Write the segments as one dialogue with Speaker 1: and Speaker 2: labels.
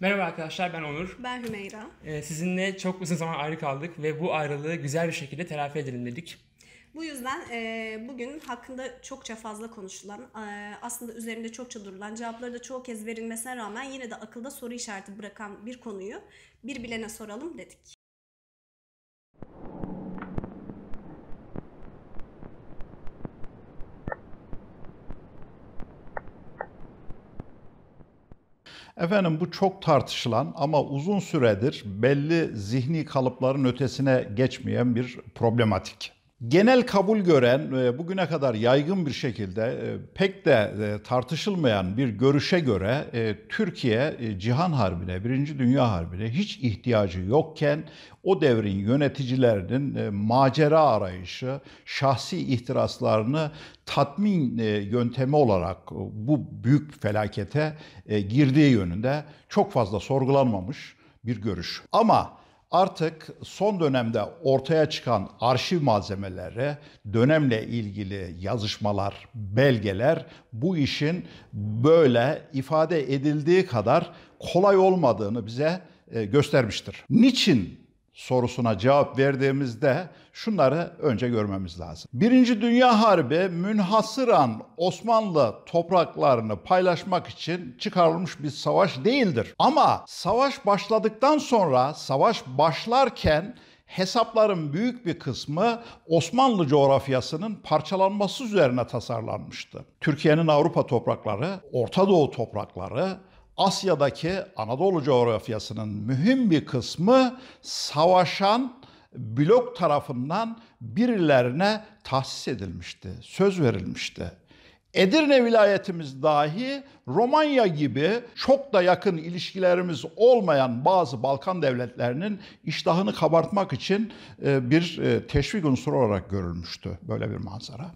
Speaker 1: Merhaba arkadaşlar ben Onur. Ben Hümeyra. Ee, sizinle çok uzun zaman ayrı kaldık ve bu ayrılığı güzel bir şekilde telafi edelim dedik. Bu yüzden e, bugün hakkında çokça fazla konuşulan, e, aslında üzerinde çokça durulan, cevapları da çoğu kez verilmesine rağmen yine de akılda soru işareti bırakan bir konuyu bir bilene soralım dedik. Efendim bu çok tartışılan ama uzun süredir belli zihni kalıpların ötesine geçmeyen bir problematik genel kabul gören, e, bugüne kadar yaygın bir şekilde e, pek de e, tartışılmayan bir görüşe göre Türkiye Cihan Harbi'ne, Birinci Dünya Harbi'ne hiç ihtiyacı yokken o devrin yöneticilerinin macera arayışı, şahsi ihtiraslarını tatmin yöntemi olarak bu büyük felakete girdiği yönünde çok fazla sorgulanmamış bir görüş. Ama Artık son dönemde ortaya çıkan arşiv malzemeleri, dönemle ilgili yazışmalar, belgeler bu işin böyle ifade edildiği kadar kolay olmadığını bize e, göstermiştir. Niçin sorusuna cevap verdiğimizde şunları önce görmemiz lazım. Birinci Dünya Harbi münhasıran Osmanlı topraklarını paylaşmak için çıkarılmış bir savaş değildir. Ama savaş başladıktan sonra, savaş başlarken hesapların büyük bir kısmı Osmanlı coğrafyasının parçalanması üzerine tasarlanmıştı. Türkiye'nin Avrupa toprakları, Orta Doğu toprakları Asya'daki Anadolu coğrafyasının mühim bir kısmı savaşan blok tarafından birilerine tahsis edilmişti, söz verilmişti. Edirne vilayetimiz dahi Romanya gibi çok da yakın ilişkilerimiz olmayan bazı Balkan devletlerinin iştahını kabartmak için e, bir e, teşvik unsuru olarak görülmüştü böyle bir manzara.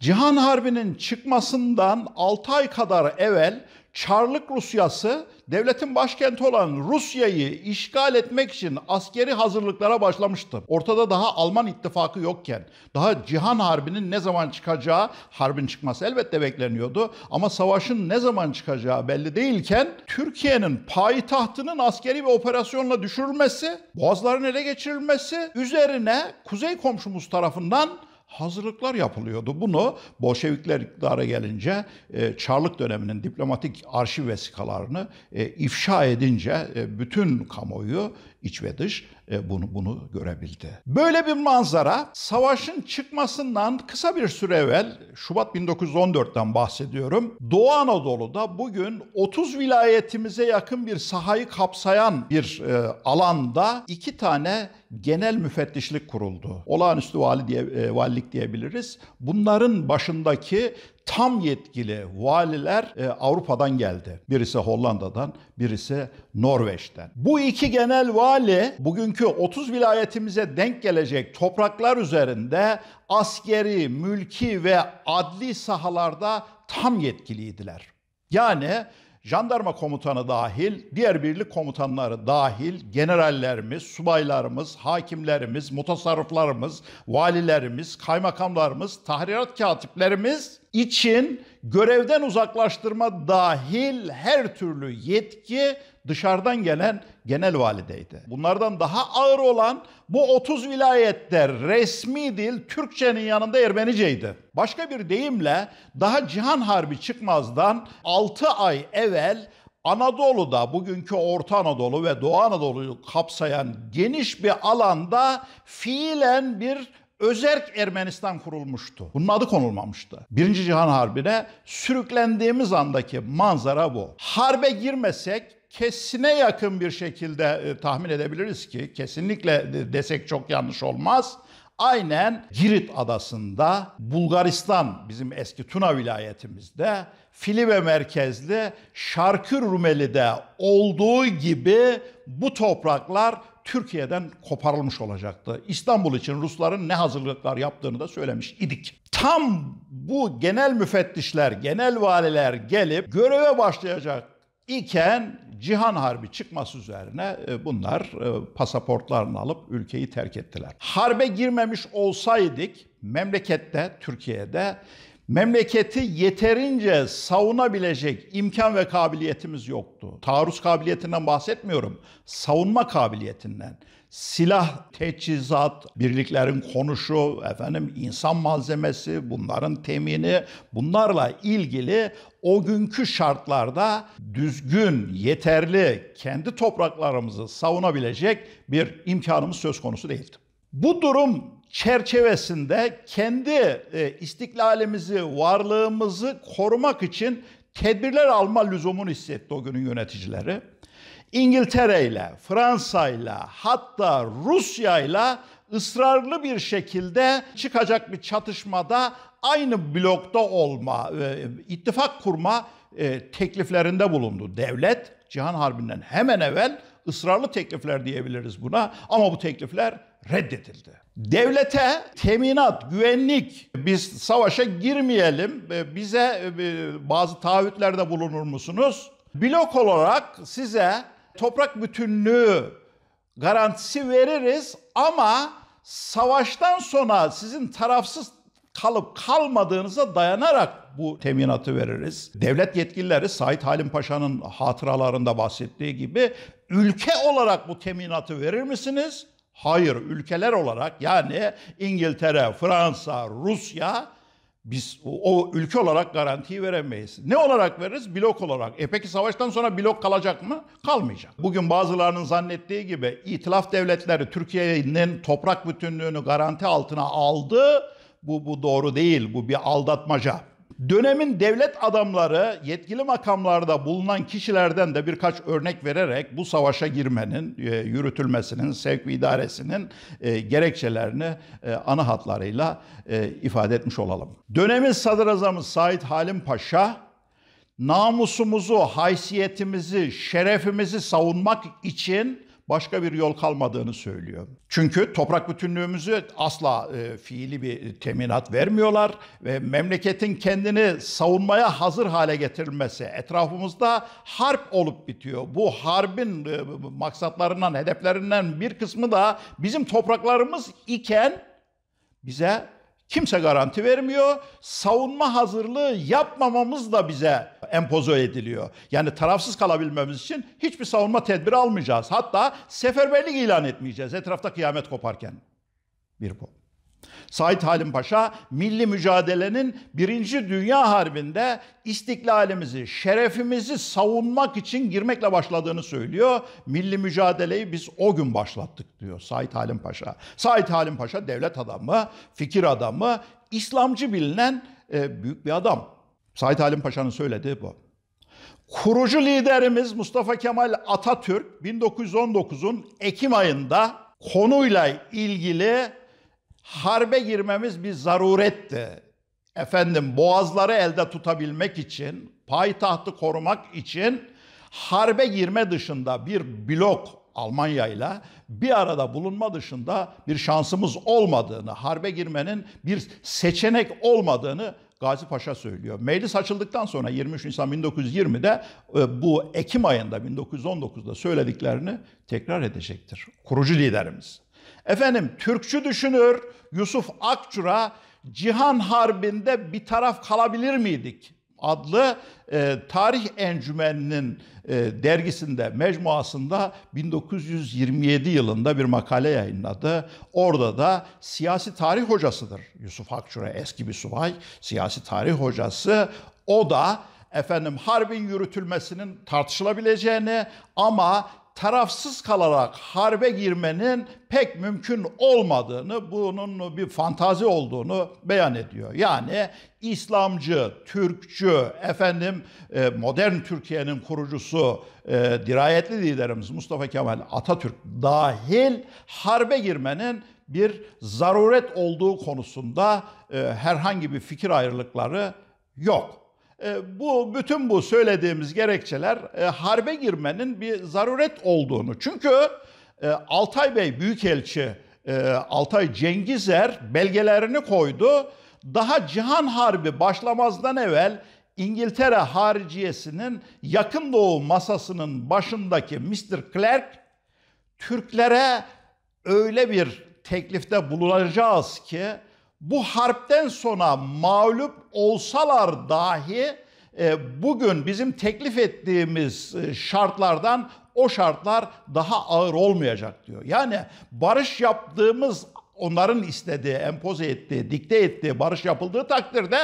Speaker 1: Cihan Harbi'nin çıkmasından 6 ay kadar evvel Çarlık Rusyası devletin başkenti olan Rusya'yı işgal etmek için askeri hazırlıklara başlamıştı. Ortada daha Alman ittifakı yokken, daha Cihan Harbi'nin ne zaman çıkacağı, harbin çıkması elbette bekleniyordu ama savaşın ne zaman çıkacağı belli değilken Türkiye'nin payitahtının askeri bir operasyonla düşürülmesi, boğazların ele geçirilmesi üzerine kuzey komşumuz tarafından hazırlıklar yapılıyordu. Bunu Bolşevikler iktidara gelince e, Çarlık döneminin diplomatik arşiv vesikalarını e, ifşa edince e, bütün kamuoyu iç ve dış e, bunu bunu görebildi. Böyle bir manzara savaşın çıkmasından kısa bir süre evvel Şubat 1914'ten bahsediyorum. Doğu Anadolu'da bugün 30 vilayetimize yakın bir sahayı kapsayan bir e, alanda iki tane genel müfettişlik kuruldu. Olağanüstü vali diye, e, valilik diyebiliriz. Bunların başındaki tam yetkili valiler e, Avrupa'dan geldi. Birisi Hollanda'dan, birisi Norveç'ten. Bu iki genel vali bugünkü 30 vilayetimize denk gelecek topraklar üzerinde askeri, mülki ve adli sahalarda tam yetkiliydiler. Yani jandarma komutanı dahil, diğer birlik komutanları dahil, generallerimiz, subaylarımız, hakimlerimiz, mutasarrıflarımız, valilerimiz, kaymakamlarımız, tahrirat katiplerimiz için görevden uzaklaştırma dahil her türlü yetki dışarıdan gelen genel valideydi. Bunlardan daha ağır olan bu 30 vilayette resmi dil Türkçenin yanında Ermeniceydi. Başka bir deyimle daha Cihan Harbi çıkmazdan 6 ay evvel Anadolu'da bugünkü Orta Anadolu ve Doğu Anadolu'yu kapsayan geniş bir alanda fiilen bir Özerk Ermenistan kurulmuştu. Bunun adı konulmamıştı. Birinci Cihan Harbi'ne sürüklendiğimiz andaki manzara bu. Harbe girmesek kesine yakın bir şekilde e, tahmin edebiliriz ki kesinlikle desek çok yanlış olmaz. Aynen Girit adasında Bulgaristan bizim eski Tuna vilayetimizde Filibe merkezli Şarkır Rumeli'de olduğu gibi bu topraklar Türkiye'den koparılmış olacaktı. İstanbul için Rusların ne hazırlıklar yaptığını da söylemiş idik. Tam bu genel müfettişler, genel valiler gelip göreve başlayacak iken Cihan Harbi çıkması üzerine e, bunlar e, pasaportlarını alıp ülkeyi terk ettiler. Harbe girmemiş olsaydık memlekette, Türkiye'de memleketi yeterince savunabilecek imkan ve kabiliyetimiz yoktu. Taarruz kabiliyetinden bahsetmiyorum, savunma kabiliyetinden. Silah, teçhizat, birliklerin konuşu, efendim insan malzemesi, bunların temini, bunlarla ilgili o günkü şartlarda düzgün, yeterli, kendi topraklarımızı savunabilecek bir imkanımız söz konusu değildi. Bu durum çerçevesinde kendi e, istiklalimizi, varlığımızı korumak için tedbirler alma lüzumunu hissetti o günün yöneticileri. İngiltere ile, Fransa ile, hatta Rusya ile ısrarlı bir şekilde çıkacak bir çatışmada aynı blokta olma, e, ittifak kurma e, tekliflerinde bulundu devlet. Cihan Harbi'nden hemen evvel ısrarlı teklifler diyebiliriz buna ama bu teklifler reddedildi. Devlete teminat, güvenlik, biz savaşa girmeyelim, e, bize e, bazı taahhütlerde bulunur musunuz? Blok olarak size toprak bütünlüğü garantisi veririz ama savaştan sonra sizin tarafsız kalıp kalmadığınıza dayanarak bu teminatı veririz. Devlet yetkilileri Said Halim Paşa'nın hatıralarında bahsettiği gibi ülke olarak bu teminatı verir misiniz? Hayır, ülkeler olarak yani İngiltere, Fransa, Rusya biz o, ülke olarak garantiyi veremeyiz. Ne olarak veririz? Blok olarak. E peki savaştan sonra blok kalacak mı? Kalmayacak. Bugün bazılarının zannettiği gibi itilaf devletleri Türkiye'nin toprak bütünlüğünü garanti altına aldı. Bu, bu doğru değil. Bu bir aldatmaca. Dönemin devlet adamları yetkili makamlarda bulunan kişilerden de birkaç örnek vererek bu savaşa girmenin, e, yürütülmesinin, sevk ve idaresinin e, gerekçelerini e, ana hatlarıyla ifade etmiş olalım. Dönemin sadrazamı Said Halim Paşa, namusumuzu, haysiyetimizi, şerefimizi savunmak için başka bir yol kalmadığını söylüyor. Çünkü toprak bütünlüğümüzü asla e, fiili bir teminat vermiyorlar ve memleketin kendini savunmaya hazır hale getirilmesi, etrafımızda harp olup bitiyor. Bu harbin e, maksatlarından, hedeflerinden bir kısmı da bizim topraklarımız iken bize kimse garanti vermiyor. Savunma hazırlığı yapmamamız da bize empozo ediliyor. Yani tarafsız kalabilmemiz için hiçbir savunma tedbiri almayacağız. Hatta seferberlik ilan etmeyeceğiz etrafta kıyamet koparken. Bir bu. Said Halim Paşa milli mücadelenin Birinci Dünya Harbi'nde istiklalimizi, şerefimizi savunmak için girmekle başladığını söylüyor. Milli mücadeleyi biz o gün başlattık diyor Said Halim Paşa. Said Halim Paşa devlet adamı, fikir adamı, İslamcı bilinen e, büyük bir adam. Said Halim Paşa'nın söylediği bu. Kurucu liderimiz Mustafa Kemal Atatürk 1919'un Ekim ayında konuyla ilgili harbe girmemiz bir zaruretti. Efendim boğazları elde tutabilmek için, payitahtı korumak için harbe girme dışında bir blok Almanya ile bir arada bulunma dışında bir şansımız olmadığını, harbe girmenin bir seçenek olmadığını Gazi Paşa söylüyor. Meclis açıldıktan sonra 23 Nisan 1920'de e, bu Ekim ayında 1919'da söylediklerini tekrar edecektir. Kurucu liderimiz. Efendim Türkçü düşünür Yusuf Akçura Cihan Harbi'nde bir taraf kalabilir miydik? adlı e, tarih encümeninin e, dergisinde, mecmuasında 1927 yılında bir makale yayınladı. Orada da siyasi tarih hocasıdır Yusuf Akçura, eski bir subay, siyasi tarih hocası. O da efendim harbin yürütülmesinin tartışılabileceğini ama tarafsız kalarak harbe girmenin pek mümkün olmadığını, bunun bir fantazi olduğunu beyan ediyor. Yani İslamcı, Türkçü, efendim e, modern Türkiye'nin kurucusu, e, dirayetli liderimiz Mustafa Kemal Atatürk dahil harbe girmenin bir zaruret olduğu konusunda e, herhangi bir fikir ayrılıkları yok. E, bu bütün bu söylediğimiz gerekçeler e, harbe girmenin bir zaruret olduğunu. Çünkü e, Altay Bey Büyükelçi e, Altay Cengizer belgelerini koydu. Daha Cihan Harbi başlamazdan evvel İngiltere hariciyesinin yakın doğu masasının başındaki Mr. Clark Türklere öyle bir teklifte bulunacağız ki bu harpten sonra mağlup olsalar dahi e, bugün bizim teklif ettiğimiz e, şartlardan o şartlar daha ağır olmayacak diyor. Yani barış yaptığımız onların istediği, empoze ettiği, dikte ettiği barış yapıldığı takdirde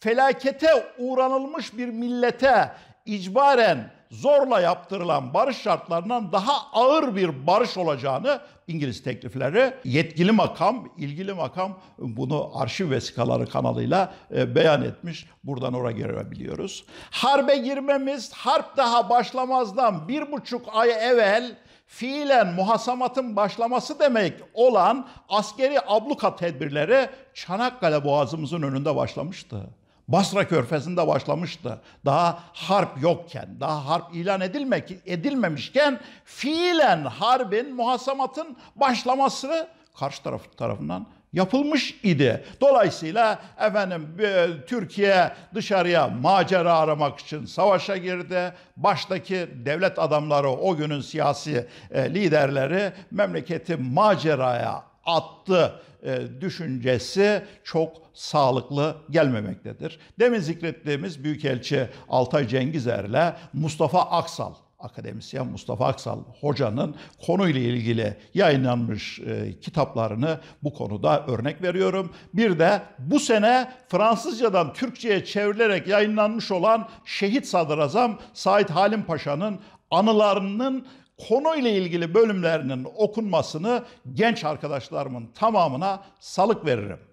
Speaker 1: felakete uğranılmış bir millete icbaren zorla yaptırılan barış şartlarından daha ağır bir barış olacağını İngiliz teklifleri yetkili makam, ilgili makam bunu arşiv vesikaları kanalıyla e, beyan etmiş. Buradan oraya girebiliyoruz. Harbe girmemiz harp daha başlamazdan bir buçuk ay evvel fiilen muhasamatın başlaması demek olan askeri abluka tedbirleri Çanakkale Boğazımızın önünde başlamıştı. Basra Körfezi'nde başlamıştı. Daha harp yokken, daha harp ilan edilmek edilmemişken fiilen harbin, muhasamatın başlaması karşı taraf tarafından yapılmış idi. Dolayısıyla efendim e, Türkiye dışarıya macera aramak için savaşa girdi. Baştaki devlet adamları, o günün siyasi e, liderleri memleketi maceraya attı e, düşüncesi çok sağlıklı gelmemektedir. Demin zikrettiğimiz Büyükelçi Altay Cengizer'le Mustafa Aksal akademisyen Mustafa Aksal hocanın konuyla ilgili yayınlanmış e, kitaplarını bu konuda örnek veriyorum. Bir de bu sene Fransızcadan Türkçe'ye çevrilerek yayınlanmış olan Şehit Sadrazam Said Halim Paşa'nın anılarının konuyla ilgili bölümlerinin okunmasını genç arkadaşlarımın tamamına salık veririm.